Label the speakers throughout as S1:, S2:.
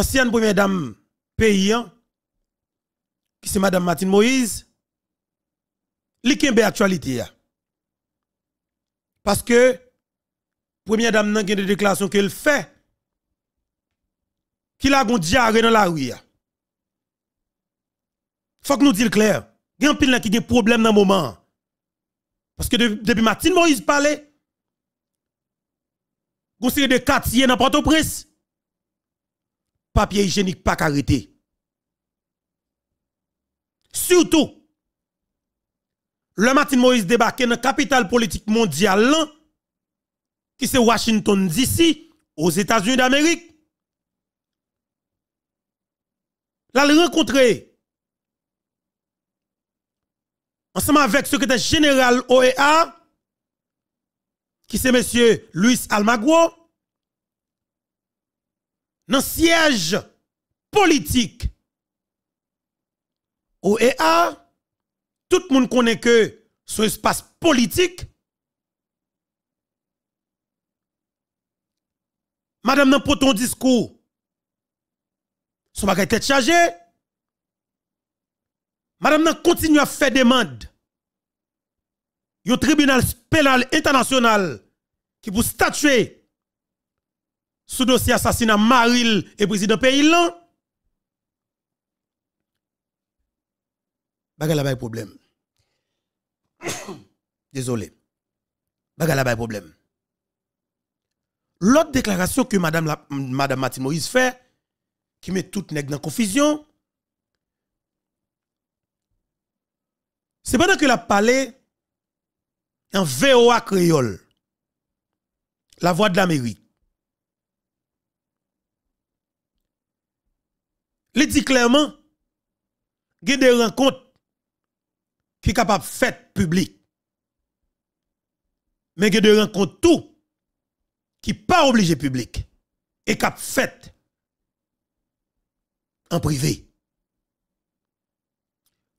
S1: ancienne première dame paysan, qui c'est Madame Martine Moïse, li kembe actualité. Parce que, première dame nan de déclaration qu'elle fait, qu'il a gon diarrhée dans la rue. Faut que nous disons clair, il y a un problème dans le moment. Parce que depuis Martine Moïse parle il y a des quartiers dans Port-au-Prince papier hygiénique pas arrêté. Surtout, le matin Moïse débarqué dans la capitale politique mondiale, qui c'est Washington DC, aux États-Unis d'Amérique. Là, le rencontrer ensemble avec le secrétaire général OEA, qui c'est monsieur Luis Almagro, dans siège politique. OEA, tout le monde connaît que ce espace politique. Madame n'a pas ton discours. Son bagage tête chargée. Madame n'a continué à faire des demande. Le tribunal pénal international qui vous statue sous dossier assassinat Maril et président pays là. Bagala bay problème. Désolé. Bagala bay problème. L'autre déclaration que madame madame fait qui met toute nèg dans confusion. C'est pendant que la parlé en VOA créole. La voix de la mairie. Il dit clairement, il y a des rencontres qui sont capables de faire public. Mais il y a des rencontres tout qui pas obligé public et qui fait en privé.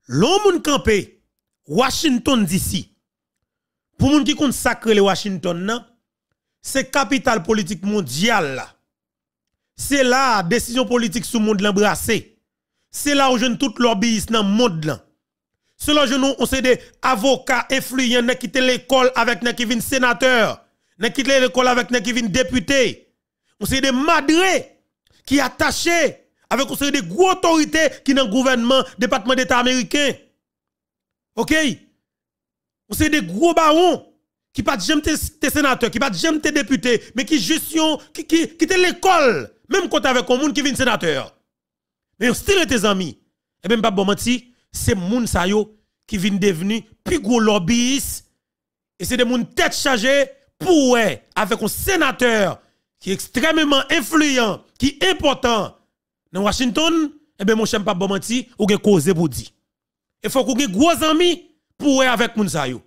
S1: L'homme campé Washington d'ici, pour monde qui consacrent le Washington c'est capital politique mondiale c'est là, décision politique sous le monde l'embrasser. C'est là où je tout lobbyiste dans le monde C'est là où nous, on c'est des avocats influents qui quittent l'école avec qui viennent sénateur, qui quittent l'école avec qui viennent député. On c'est des madrés qui attachés avec des gros autorités qui dans gouvernement, département d'État américain. OK On c'est des gros barons qui pas jamais tes sénateurs, qui pas jamais tes députés, mais qui gestion qui qui l'école même quand avec un monde qui vient sénateur. Mais style tes amis. Et même pas c'est moun sa qui vient devenir plus gros lobbyiste. Et c'est des monde tête chargée pour avec un sénateur qui est extrêmement influent, qui est important dans Washington. Et eh bien, mon cher, pas bon menti, ou gen pour dire. Il faut qu'on ait gros amis pour être avec moun sa yo.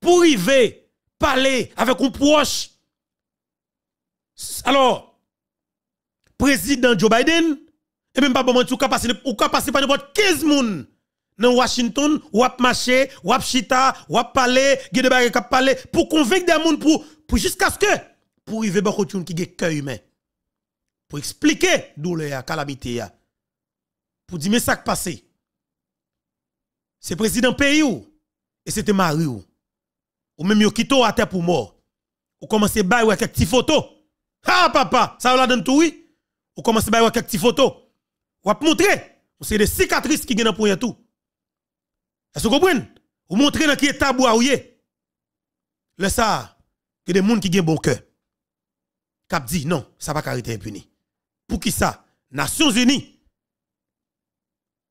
S1: Pour arriver, parler avec un proche. Alors, président Joe Biden, et même pas bon ou pas passer ou pas passer par n'importe 15 moun dans Washington, ou ap marcher, ou ap chita, ou ap parler, pour convaincre des moun pour pour jusqu'à ce que pour arriver à kotoun qui gè cœur humain. Pour expliquer douleur calamité Pour dire mais ça qui passé. C'est président pays ou et c'était mari ou. Ou même yo kito à terre pour mort. Ou commencé bailler avec quelques photos. Ah papa, ça la donne tout oui. Ou commence à avoir quelques petites photos. Ou à montrer. C'est des cicatrices qui viennent pour y tout. Est-ce que vous comprenez? Ou montrer dans qui état Le ou Le ça, que des gens qui ont bon cœur. Cap dit non, ça va carité impuni. Pour qui ça? Nations Unies.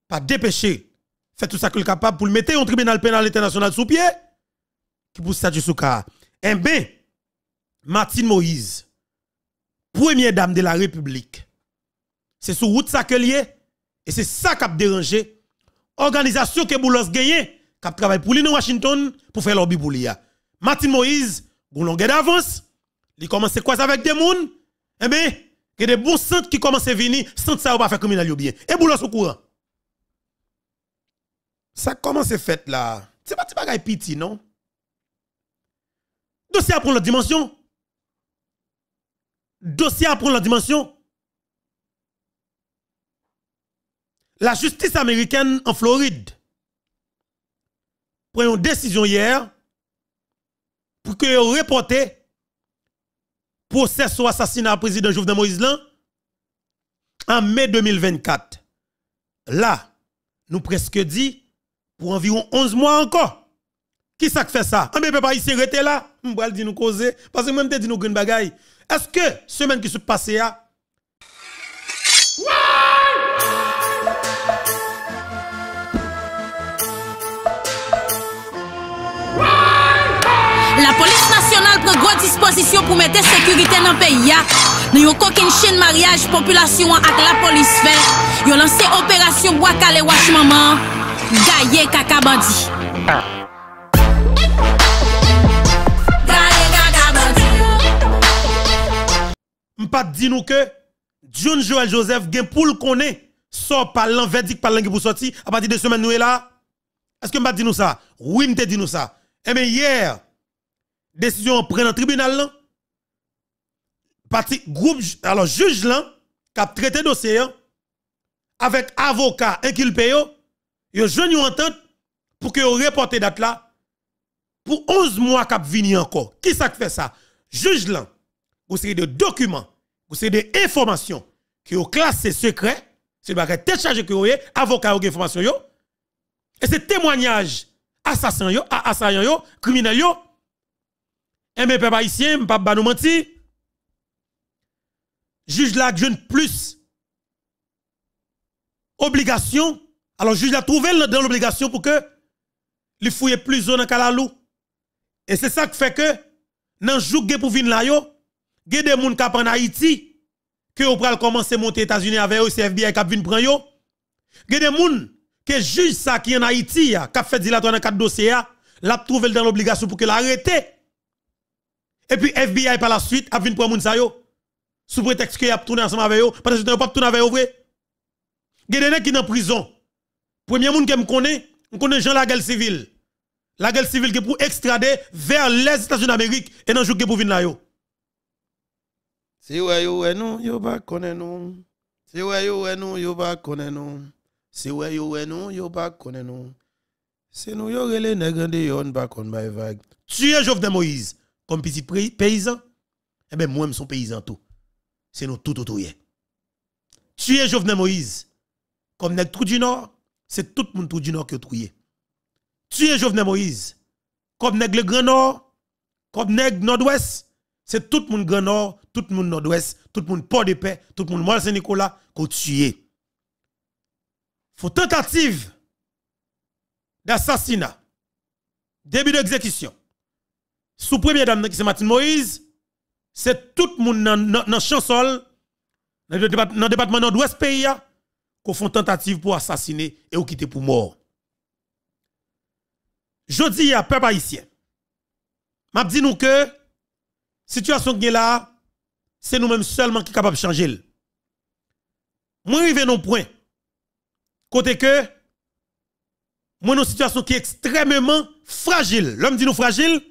S1: Pas dépêcher. Fait tout ça que est capable pour le mettre en tribunal pénal international sous pied. Qui pour ça, sous cas. Eh bien, Martine Moïse, première dame de la République, c'est sur route ça que lié. Et c'est ça qui a dérangé. Organisation que Boulos gagne, qui travaille pour lui dans Washington pour faire lobby pour lui. Martin Moïse, longueur d'avance. Il commence quoi avec des gens, Eh bien, il y a des bons centres qui commencent à venir, centres ça va pas faire criminel bien. Et Boulos au courant. Ça commence à faire là. C'est pas un bagaille piti, non? Dossier à prendre la dimension. Dossier à prendre la dimension. La justice américaine en Floride prend une décision hier pour que reporter procès sur assassinat président Jovenel Moïse en mai 2024. Là, nous presque dit pour environ 11 mois encore. Qui s'est fait ça On ne peut pas ici rester là, on va dire nous causer parce que même te dit nous grande bagaille. Est-ce que semaine qui se passe là,
S2: pren disposition pour mettre sécurité dans le pays ya. Nan yon koken chen mariage populasyon an ak la polis fe. Yon lanse operasyon wakale Wash maman, gaye kaka bandi.
S1: pas dit nous que John Joel Joseph gen pour le connaît sort par l'an par langue pour sortir à partir de semaines nous est là est-ce que peux dit nous ça oui m'te dit nous ça et eh bien hier décision prenne en tribunal là parti groupe alors juge là qui a traité dossier hein, avec avocat inculpé yo yo joigne entente pour que reporte la date là pour 11 mois qui venir encore qui ça fait ça juge là vous avez des documents vous avez des informations qui ont classé secret c'est pas tête chargé que vous avez avocat ou information yo et c'est témoignage assassin yo assassin yo criminel yo eh bien, peuple haïtien, pas nous mentir. Juge la jeune plus obligation. Alors, juge la trouvé dans l'obligation pour que lui fouille plus zone dans Kalalou. Et c'est ça qui fait que, dans le jour pour venir là, il y a des gens qui en Haïti, que vous pral commencer à monter aux États-Unis avec eux, FBI qui viennent prendre yo. Il y a des gens que juge ça qui en Haïti, qui a fait dilatoire dans quatre dossiers, l'a trouvé dans l'obligation pour que l'arrête et puis FBI par la suite a venu prendre moun sa yo. Sous prétexte qu'il a tourné ensemble avec eux, parce que n'ont pas tourné avec eux vrai. qui est en prison. Premier monde qui me connaît, on connaît Jean la guerre civile. La guerre civile qui est pour extrader vers les États-Unis d'Amérique et dans jour pour venir là yo. Si ouais yo ouais nous, yo pas connaît nous. Si ouais yo ouais nous, yo pas connaît nous. Si ouais yo ouais nous, yo pas connaît nous. Si nous yo relé nègre de yon pas connaît vague. Tuez Jovenel Moïse comme petit paysan, eh bien, moi, je suis paysan tout. C'est nous tout, tous. Tuer Jovenel Moïse, comme nègre tout du Nord, c'est tout le monde Trou du Nord qui est tué. Tuer Jovenel Moïse, comme Nègre le Grand Nord, comme Nègre Nord-Ouest, c'est tout le monde Grand Nord, tout le monde Nord-Ouest, tout le monde Port de Paix, tout le monde Moïse Saint-Nicolas, est tué. Faut tentative d'assassinat, début d'exécution, sous première dame qui c'est Martine Moïse, c'est tout le monde dans le chansol, dans le département nord-ouest pays, hein, qui font tentative pour assassiner et ou quitter pour mort. Je dis à peuple haïtien, m'a dit nous que situation qui est là, c'est nous-mêmes seulement qui sommes capables de changer. Moi, arrivé non point. Côté que, moi, une situation qui est extrêmement fragile. L'homme dit nous fragile,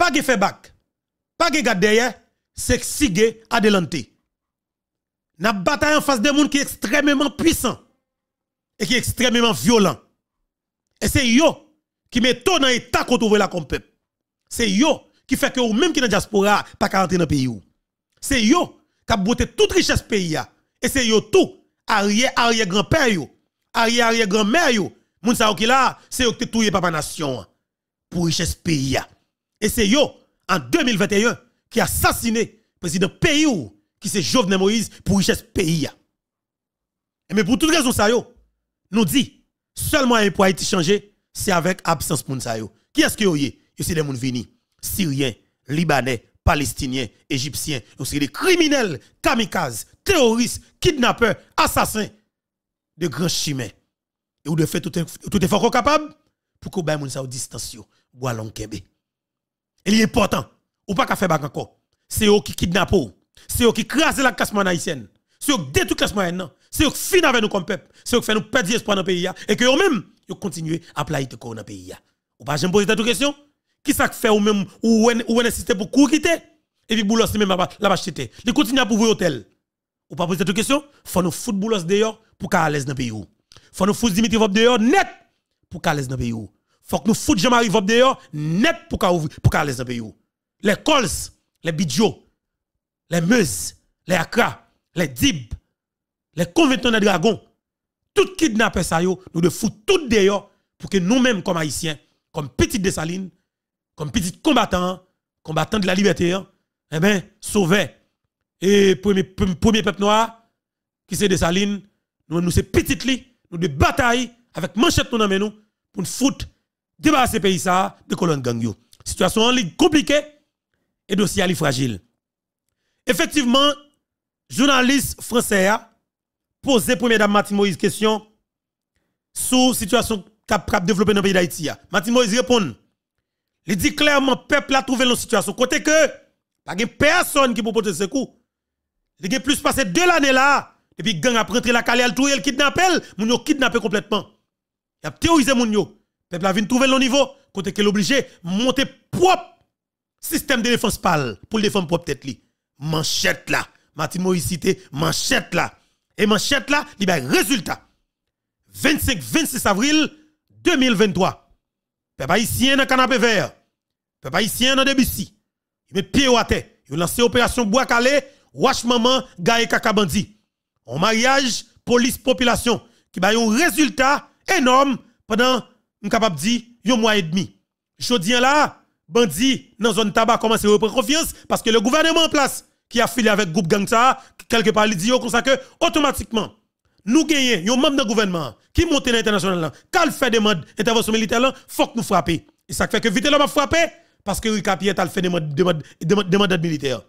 S1: pas de fait bac, Pas de garde derrière. C'est à On N'a bataille en face de monde qui est extrêmement puissant. Et qui est extrêmement violent. Et c'est yo qui mettent tout dans l'état qu'on trouve là comme peuple. C'est yo qui fait que vous même qui dans la diaspora, pas qu'à rentrer dans le pays C'est yo qui a bouté toute richesse pays Et c'est yo tout, arrière, arrière grand-père yo, arrière, arrière grand-mère yo. Moun sa qui là, c'est yo qui tout papa nation pour richesse pays et c'est yo, en 2021, qui a assassiné le président pays qui c'est Jovenel Moïse pour richesse pays. Et mais pour toute raison ça yo, nous dit, seulement un pour Haïti changer, c'est avec absence pour ça yo. Qui est-ce que yo y c'est des gens venus, Syriens, Libanais, Palestiniens, Égyptiens, c'est des criminels, kamikazes, terroristes, kidnappeurs, assassins, de grands chimères. Et ou de fait tout, effort capable pour que les gens distance, bois il est important. Ou pas qu'à faire bac encore. C'est eux qui kidnappent. C'est eux qui crasent la classe haïtienne. C'est eux qui détruisent la classe moyenne. C'est eux qui finissent avec nous comme peuple. C'est eux qui font nous perdre espoir dans le pays. Et que eux-mêmes, ils continuent à plaider dans le pays. Ou pas, j'aime poser les questions. Qui ça fait ou même ou ou un système pour courir quitter? Et puis Boulos même la bas acheter. Ils continuent à pouvoir hôtel. Ou pas poser les questions. Faut nous foutre Boulos dehors pour qu'à l'aise dans le pays. Faut nous foutre Dimitri Vop dehors net pour qu'à l'aise dans le pays faut que nous foutions Jean-Marie net pour qu'elles les pays. Les Cols, les Bidjo, les meus, les Accra, les Dib, les Conventons de Dragon, tout kidnappé ça nous de foutre tout d'ailleurs pour que nous-mêmes, comme Haïtiens, comme petites salines, comme petits combattants, combattants de la liberté, eh bien, sauver. Et premier, premier peuple noir, qui c'est des nous, nous c'est petites nous de bataille avec manchette pour nous foutre débarrasser pays ça de colonne gang yo. Situation en ligne compliquée et dossier à fragile. Effectivement, journaliste français a posé premier dame Martin Moïse question sur situation cap cap développer dans le pays d'Haïti. Martin Moïse répond. Il dit clairement peuple a trouvé la situation côté que pas de personne qui peut porter ce coup. Il y a plus passé deux l'année là depuis gang a rentré la calée tout elle kidnappel, moun yo kidnappé complètement. Il a théorisé moun yo peuple a vient trouver le niveau côté qu'elle obligé monter propre système de défense pâle pour défendre propre tête li manchette là Martin Moïse manchette là et manchette là il y a résultat 25 26 avril 2023 peuple haïtien dans canapé vert peuple haïtien dans Debussy il met pied à terre il lance opération bois calé wash maman gaïka Kakabandi. bandi mariage police population qui a un résultat énorme pendant capable de dire, un mois et demi. dis là, bandit dans zone tabac commence à reprendre confiance parce que le gouvernement en place qui a filé avec groupe gang ça quelque part, il dit comme que automatiquement, nous gagnons, un membre du gouvernement qui monte l'international, qui fait demande intervention militaire, il faut que nous frappions. Et ça fait que vite l'homme a frappé parce que Ricapiet a fait des demandes demande militaire.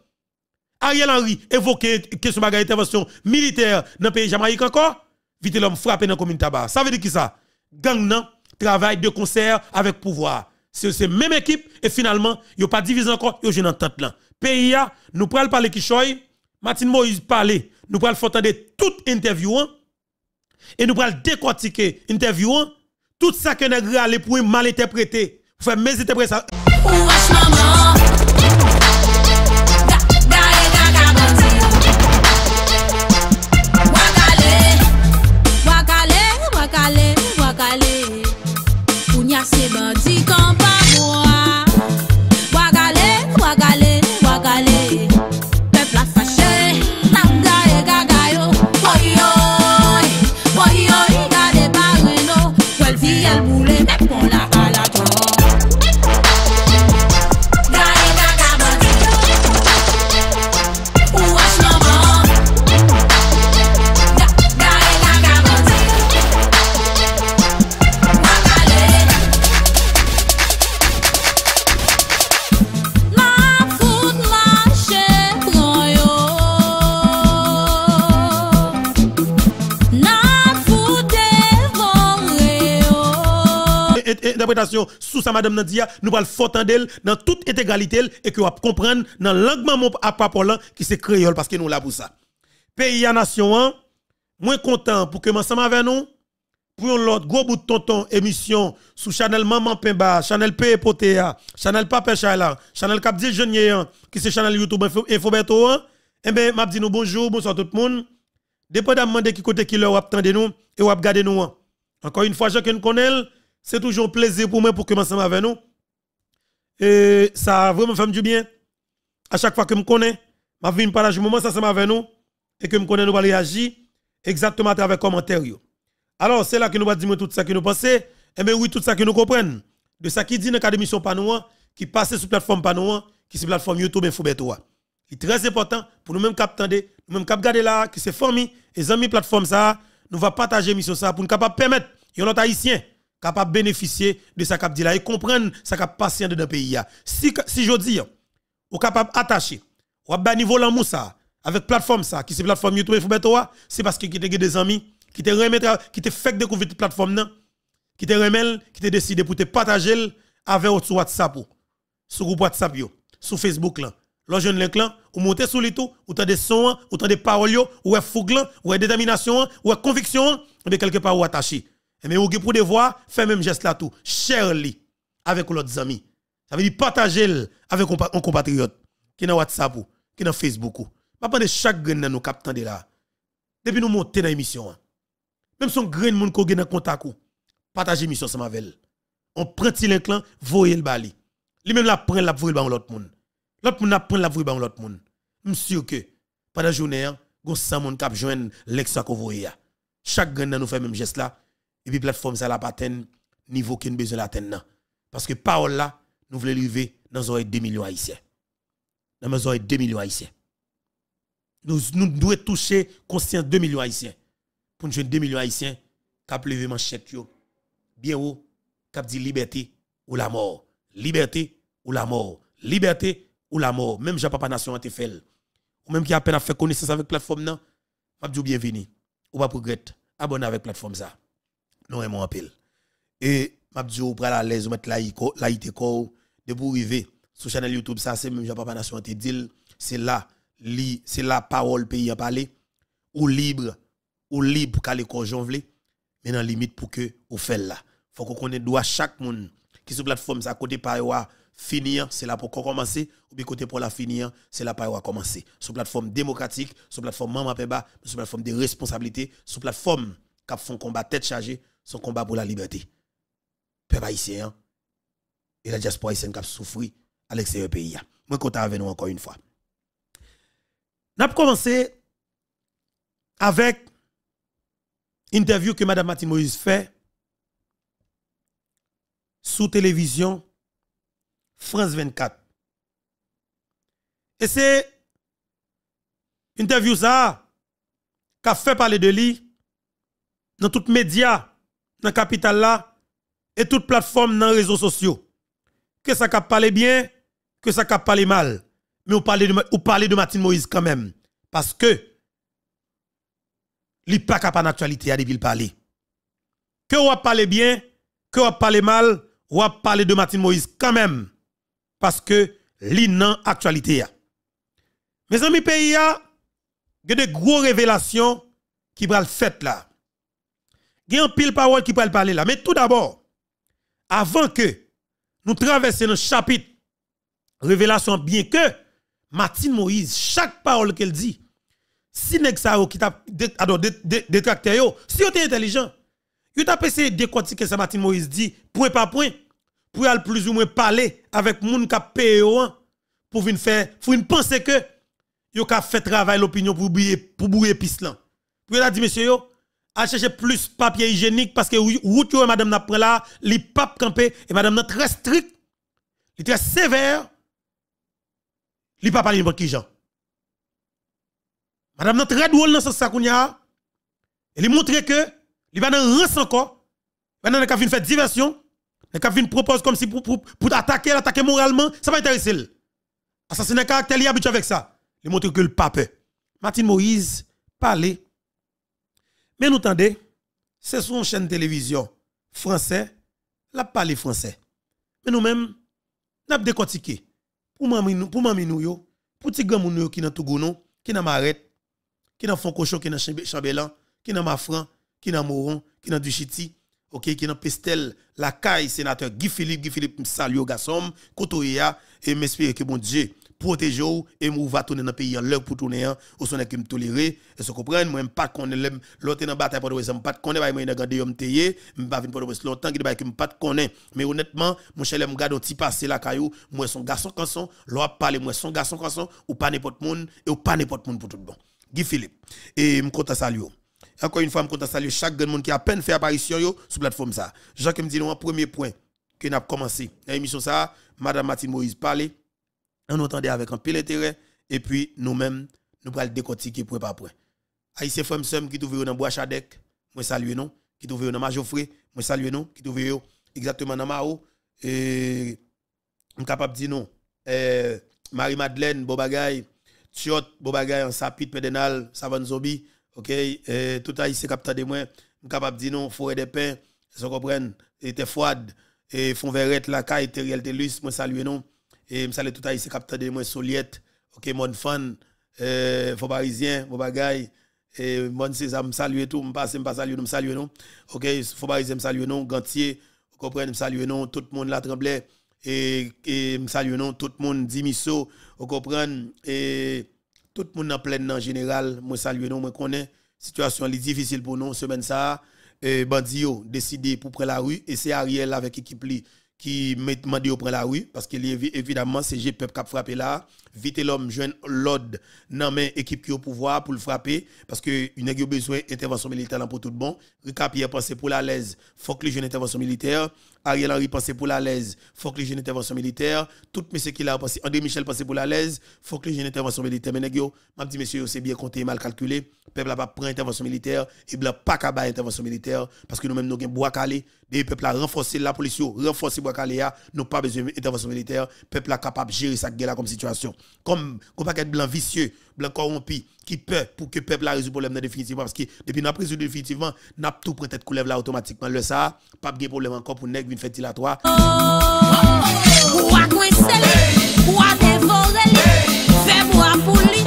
S1: Ariel Henry évoqué question de intervention militaire dans le pays Jamaïque encore, vite l'homme frappé dans la commune tabac. Ça veut dire qui ça? Gang non travail, de concert avec pouvoir. C'est la même équipe et finalement, ils a pas divisé encore, ils ont une là. Pays, nous prenons parler qui Martin Moïse parle, nous prenons faire de toute interview hein. et nous prenons décortiquer interview. Hein. tout ça que nous avons pour mal interpréter, pour faire mes interprétations. interprétation sous sa madame Nadia, nous parlons fort d'elle dans toute intégralité et que vous comprendre dans langue maman à papa qui c'est créole parce que nous là pour ça. Pays à nation, moins content pour que ensemble avec nous pour l'autre gros bout de tonton émission sous Chanel Maman Pemba, Chanel P Potea, Chanel Papa Chala, Chanel Capdil Jeunier qui c'est Chanel YouTube Infoberto. et eh bien, m'a dit nous bonjour, bonsoir tout le monde. Dépendamment de qui côté qui leur a nous et ou a nous. Encore une fois, chacun connaît c'est toujours un plaisir pour moi pour que ensemble avec nous. Et ça a vraiment fait du bien. À chaque fois que je connais, vie parle à du moment ça ensemble avec nous et que je connais nous réagir exactement avec commentaire Alors, c'est là que nous va dire tout ça que nous pensons et eh bien oui tout ça que nous comprenons de ça qui dit dans l'académie sur Panouan qui passe sur plateforme Panouan qui sur plateforme YouTube toi. C'est très important pour nous-mêmes capter, nous-mêmes cap garder là, qui c'est formé et amis plateforme ça, nous va partager mission ça pour nous capable permettre, yon autre haïtiens capable de bénéficier de sa cap là et comprendre sa cap patient dans le pays. Si, si je dis, ou capable attacher, ou à niveau l'amour ça, avec plateforme ça, qui c'est plateforme YouTube, c'est parce que qui te des amis, qui te remettre, qui te fait découvrir cette plateforme là, qui te remel, qui te décide pour te partager avec sur WhatsApp ou, sur groupe WhatsApp yo, sur Facebook là. le le clan, ou monter sous les tout, ou t'as des sons, ou t'as des paroles, ou est fouglan, ou est détermination, ou est conviction, de quelque part ou attaché. Eh, mais vous avez pour devoir faire même geste là tout. Share avec l'autre ami. Ça veut dire partager avec un compatriotes... qui sont dans WhatsApp ou qui est dans Facebook ou. que chaque grain dans nous capteurs de là. Depuis nous monter dans l'émission. Hein. Même son grain monde qui est dans contact ou. Partagez l'émission ensemble avec elle. On prend le clan, voyez le bali. Lui même la prend la voyez dans l'autre monde. L'autre monde la prend la voyez dans l'autre monde. Je suis sûr que pendant la journée, il hein, y a 100 joint hein. Chaque grain nous fait même geste là et puis plateforme ça la patène, niveau a besoin l'atteindre parce que parole là nous voulons lever dans un 2 millions haïtiens dans un 2 millions haïtiens nous nous devons toucher de 2 millions haïtiens pour nous 2 millions haïtiens qui lever manchette bien haut cap dit liberté ou la mort liberté ou la mort liberté ou la mort même jean papa nation a ou même qui a peine à faire connaissance avec plateforme là m'a dit bienvenue ou pas regret abonnez avec plateforme ça nous aimons en pile. Et je vous ou la à l'aise mettre la la de vous arriver sur channel YouTube ça c'est même Jean Papa Nation te dit c'est là li c'est la parole pays à parler ou libre ou libre qu'aller j'en jonvler mais dans limite pour que vous fassiez là. Faut qu'on connaisse droit chaque monde qui sur plateforme à côté par finir, c'est là pour commencer, ou bien côté pour la finir, c'est là pour commencer. Sur plateforme démocratique, sur plateforme Maman sur plateforme de responsabilité, sur plateforme qui font combat tête chargée, son combat pour la liberté. Peuple haïtien hein. et la diaspora haïtienne qui a souffert à l'extérieur du pays. Hein. Moi, content avec nous encore une fois. Nous avons commencé avec interview que Mme Martine Moïse fait sous télévision France 24. Et c'est interview ça qui a fait parler de lui dans tous les médias dans capitale là et toute plateforme dans les réseaux sociaux. Que ça parle bien, que ça cap parler mal, mais on parle de de Martin Moïse quand même parce que li pas en actualité à parler. Que on parlez bien, que on parlé mal, on parlé de Martin Moïse quand même parce que li pas actualité Mes amis pays a des gros révélations qui va le là. Il y a un pile parole qui peut parler là. Mais tout d'abord, avant que nous traversions le chapitre Révélation, bien que Martine Moïse, chaque parole qu'elle dit, si qui t'a ah détracté, si vous êtes intelligent, vous avez essayé de décortiquer ce Martine Moïse dit, point par point, pour aller plus ou moins parler avec gens qui payé. Hein, pour faire, pour une penser que vous avez fait travail l'opinion pour bouiller, pour bouiller pislan. Pour vous dit, monsieur, à chercher plus papier hygiénique parce que route madame n'a pris là, les papes campé et madame n'a très stricte, très sévère. Les pas parler qui gens. Madame n'a très drôle dans ce sakounia. Elle lui montrer que il va dans rance encore. Il elle dans faire diversion. fait une propose comme si pour, pour, pour attaquer, attaquer moralement, ça va intéresser. Assassinat caractère, est habitué avec ça. Il montre que le pape. Martin Moïse, parler mais nous tendez, c'est une chaîne télévision français, la parle français. Mais nous-mêmes, nous avons décortiqué pour mami pour yo, pour tigre grand moun qui dans Togonon, qui dans Maret, qui dans Foncochon, qui dans Chambellan, qui dans Mafran, qui dans Moron, qui dans Duchiti, OK, qui dans Pestel, la caille sénateur Guy Philippe, Guy Philippe Salio Gassom, Kotoya et m'espérer que bon Dieu protéger et moi va tourner dans le pays l'heure pour tourner au son qui me tolérer et se comprendre moi pas qu'on connaît l'autre dans bataille pour exemple pas connaît pas bah, moi dans homme me tayer me pas venir pour longtemps qui que me pas connaît mais honnêtement mon cher me garde un petit passé la caillou moi son garçon canson l'a parlé moi son garçon canson ou pas n'importe monde et ou pas n'importe monde pour tout bon Guy Philippe et me content saluer encore une fois me content saluer chaque grand monde qui a peine fait apparition yo sur plateforme ça Jacques me dit un premier point que n'a commencé l'émission ça madame Martine Moïse parler on entendait avec un pile intérêt et puis nous-mêmes nous le décortiquer point par point. Haïtien Femme Femsem qui trouvé dans Bois Chadec, moi salue non, qui trouvé dans Majofré, moi salue non, qui trouvé exactement dans Mao et on capable dire non. Eh, Marie Madeleine Bobagay, Tiot Bobagay en Sapit Pédenal, Savan Zobi, OK, euh, tout c'est capteur de moi, on capable dire non, forêt des pins, vous comprenez, était froide et font verrette la caille, Teriel Telus, moi salue non. Et je salue tout à ici, capteur de moi, Soliette, ok, mon fan, euh, Faux Parisien, mon bagaille, et mon César, me salue tout, me passe, me nous me salue non, ok, Faux Parisien, me salue non, Gantier, vous comprenez, me salue non, tout le monde là tremblait, et, et me salue non, tout le monde dit misso, vous et tout le monde en pleine en général, moi saluer non, moi connais, situation les difficile pour nous, semaine ça, et Bandio décidé pour prendre la rue, et c'est Ariel avec équipe li qui m'a demandé au de la rue, parce que évidemment, c'est le peuple qui a frappé là, vite l'homme jeune l'ode nan men équipe qui au pouvoir pour le frapper parce que une a besoin intervention militaire pour tout bon Ricapier pensait pensé pour la Il faut que les jeunes intervention militaire Ariel Henry pensé pour la Il faut que les jeunes intervention militaire tout monsieur qui l'a pensé André Michel pensé pour la Il faut que les jeunes intervention militaire mais négio m'a dit monsieur c'est bien compté mal calculé peuple a pas pris intervention militaire et blanc pas capable intervention militaire parce que nous même nous gain bois calé des peuple a renforcé la police renforcé bois calé nous pas besoin intervention militaire peuple a capable gérer ça comme situation comme un paquet blanc vicieux, blanc corrompu, qui peut, pour que le peuple résoudre le problème définitivement. Parce que depuis nous résolu définitivement, nous avons tout pris tête couleur là automatiquement. Le ça, pas de problème encore pour nègre, une fête à à
S2: fais-moi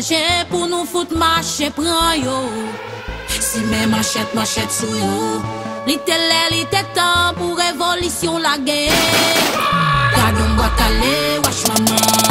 S2: Jè pou nou foute machè pran yo Si mè machèt, machèt sou yo Li tè lè, li tè tan pou revolisyon la gen Kadyon gwa kale, wach waman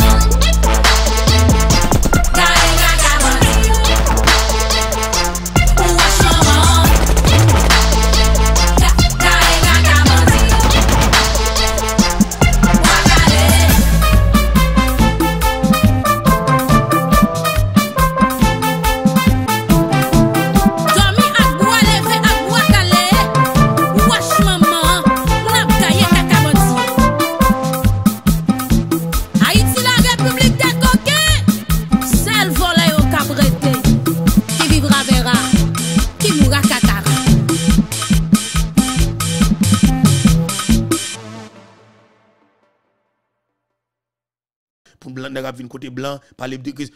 S1: nèg vinn côté blanc, parler de crise.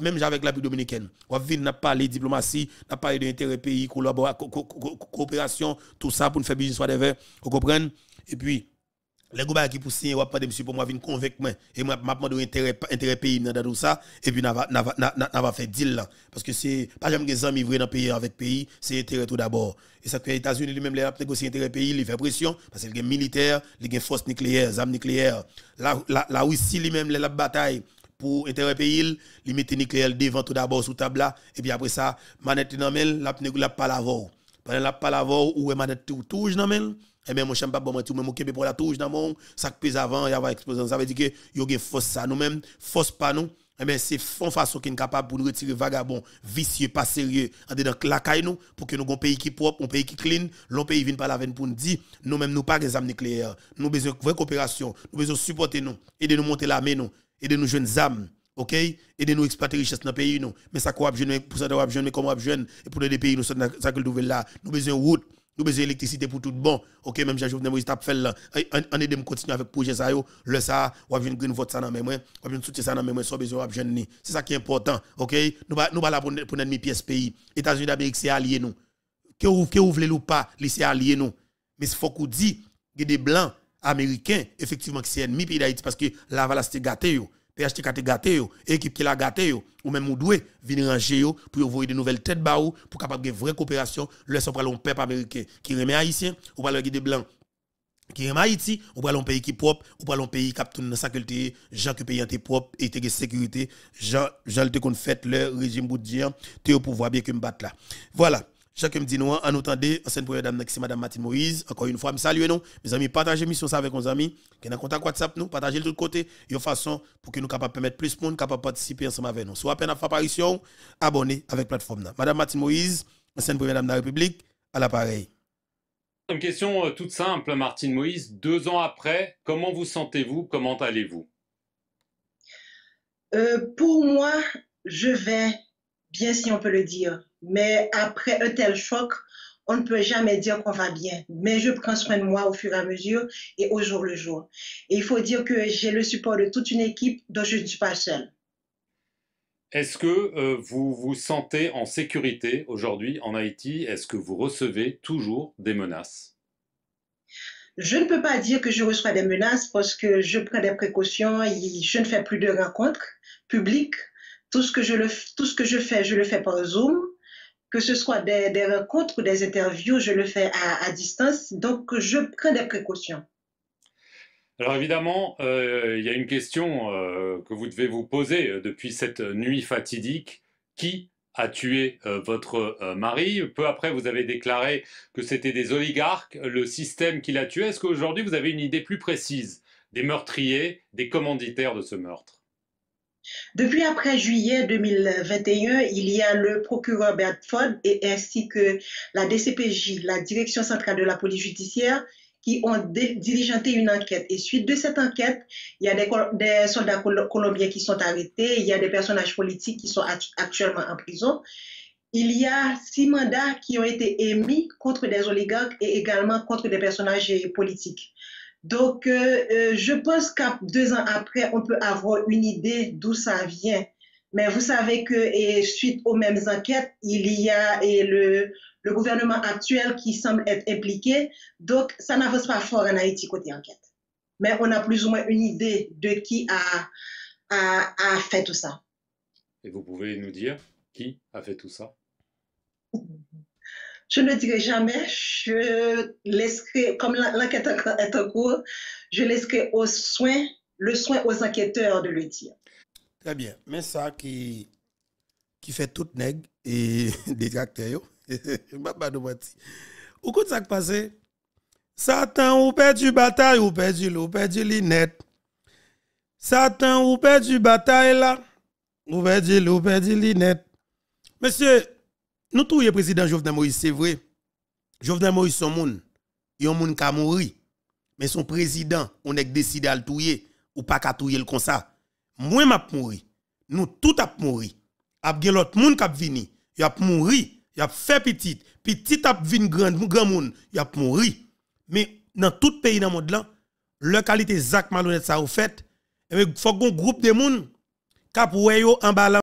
S1: Même avec la dominicaine. On vinn n'a parler diplomatie, n'a parler de intérêt pays, coopération tout ça pour nous faire business whatever. Vous comprenez Et puis les gars qui poussent, ils pas de monsieur pour moi, venir convaincre moi. Et moi, je demande intérêt, intérêt pays dans tout ça. Et puis, on va faire deal Parce que c'est pas jamais des amis vrais dans pays avec pays, c'est intérêt tout d'abord. Et ça que les États-Unis lui-même, les négocier intérêt pays, ils font pression. Parce qu'il y a militaires, il y a nucléaires, nucléaire, armes nucléaires. La, la, la Russie lui-même, la bataille pour intérêt pays, il met nucléaire devant tout d'abord sous table là. Et puis après ça, manette dans la la pas la pendant la palavre ou m'a dit tout touche dans même et même mon pas bon tout même occupé pour la touche dans mon ça pèse avant il y avait explosion ça veut dire que a gen force ça nous même force pas nous et eh bien c'est fond façon qui est capable pour nous retirer vagabond vicieux pas sérieux en dedans clacaille nous pour que nous un pays qui propre un pays qui clean l'on pays vient pas la veine pour nous dire nous même nous pas des armes nucléaires nous besoin vraie coopération nous besoin supporter nous aider nous monter la main nous aider nous jeunes âmes OK Aider nous exploiter richesse dans pays nous. Mais ça quoi jeune pour ça doit jeune comment jeune et pour les pays nous ça que nous là, nous besoin route, nous besoin électricité pour tout bon. OK même Jean-Jovenel Moïse t'a fait là. On me continuer avec projet ça yo, le ça, ou venir green vote ça dans même, ou jeune soutenir ça dans même, sans besoin jeune ni. C'est ça qui est important. OK Nous nous pas là pour pour ennemi pièce pays. États-Unis d'Amérique c'est allié nous. Que vous que ouvrez ou pas, c'est allié nous. Mais il faut qu'on dit que des blancs américains effectivement qui c'est ennemi pays d'Haïti parce que là voilà c'était gâté yo. PHT qui a gâté, équipe qui l'a gâté, ou même Moudoué, venir ranger pour envoyer de nouvelles têtes baou, pour capable de vraie coopération, le son d'un peuple américain qui remet haïtien, ou parle d'un guide blanc qui remet Haïti, ou parle d'un pays qui propre, ou parle d'un pays qui a tout dans sa gens qui payent en propre et qui sécurité, gens te ont fait le régime bouddhien, tu au pouvoir bien que me battre là. Voilà. Chacun me dit nous, en attendant, ancienne première dame, c'est Madame Martine Moïse. Encore une fois, me saluer nous. Mes amis, partagez mission ça avec nos amis. Qui en contact WhatsApp nous, partagez de tous côté une façon pour que nous puissions permettre plus de monde capable participer ensemble avec nous. Soit à peine à faire apparition, abonnez avec plateforme. Là. Madame Martine Moïse, ancienne première Madame de la République, à l'appareil.
S3: Une question euh, toute simple, Martine Moïse. Deux ans après, comment vous sentez-vous Comment allez-vous euh,
S4: Pour moi, je vais, bien si on peut le dire, mais après un tel choc, on ne peut jamais dire qu'on va bien. Mais je prends soin de moi au fur et à mesure et au jour le jour. Et il faut dire que j'ai le support de toute une équipe dont je ne suis pas seule.
S3: Est-ce que euh, vous vous sentez en sécurité aujourd'hui en Haïti Est-ce que vous recevez toujours des menaces
S4: Je ne peux pas dire que je reçois des menaces parce que je prends des précautions et je ne fais plus de rencontres publiques. Tout ce que je, tout ce que je fais, je le fais par Zoom que ce soit des, rencontres ou des interviews, je le fais à, distance, donc je prends des précautions.
S3: Alors évidemment, euh, il y a une question euh, que vous devez vous poser euh, depuis cette nuit fatidique. Qui a tué votre mari Peu après, vous avez déclaré que c'était des oligarques, le système qui l'a tué. Est-ce qu'aujourd'hui, vous avez une idée plus précise des meurtriers, des commanditaires de ce meurtre
S4: depuis après juillet 2021, il y a le procureur Bertford et ainsi que la DCPJ, la Direction centrale de la police judiciaire, qui ont diligenté une enquête. Et suite de cette enquête, il y a des, soldats colombiens qui sont arrêtés, il y a des personnages politiques qui sont actuellement en prison. Il y a six mandats qui ont été émis contre des oligarques et également contre des personnages politiques. Donc, euh, euh, je pense qu'à deux ans après, on peut avoir une idée d'où ça vient. Mais vous savez que et suite aux mêmes enquêtes, il y a et le, gouvernement actuel qui semble être impliqué. Donc, ça n'avance pas fort en Haïti côté enquête. Mais on a plus ou moins une idée de qui a fait tout ça.
S3: Et vous pouvez nous dire qui a fait tout ça
S4: je ne dirai jamais, je comme l'enquête est en cours, je laisse aux soins, le soin aux enquêteurs de le dire.
S1: Très bien. Mais ça qui, qui fait toute nègre et détracteur, je ne Où Au coup de ça qui passé, Satan ou perd du bataille ou perd du, perdu perd perdu l'inette. Satan ou perdu bataille là, ou perdu l'eau, perdu l'inette. Monsieur, nous trouvons le président Jovenel Moïse, c'est vrai. Jovenel Moïse, son monde, il y a un monde qui a mouru. Mais son président, on est décidé à le tuer ou pas à tuer comme ça. Moi, m'a mouru. Nous tout a mouru. A bien l'autre monde qui a vini, il a mouru, il a fait petit, petit a venu grand grand monde, il a mouru. Mais dans tout pays dans le monde là, leur qualité Zach malhonnête ça au fait, eh il faut un groupe de monde qui a en balance.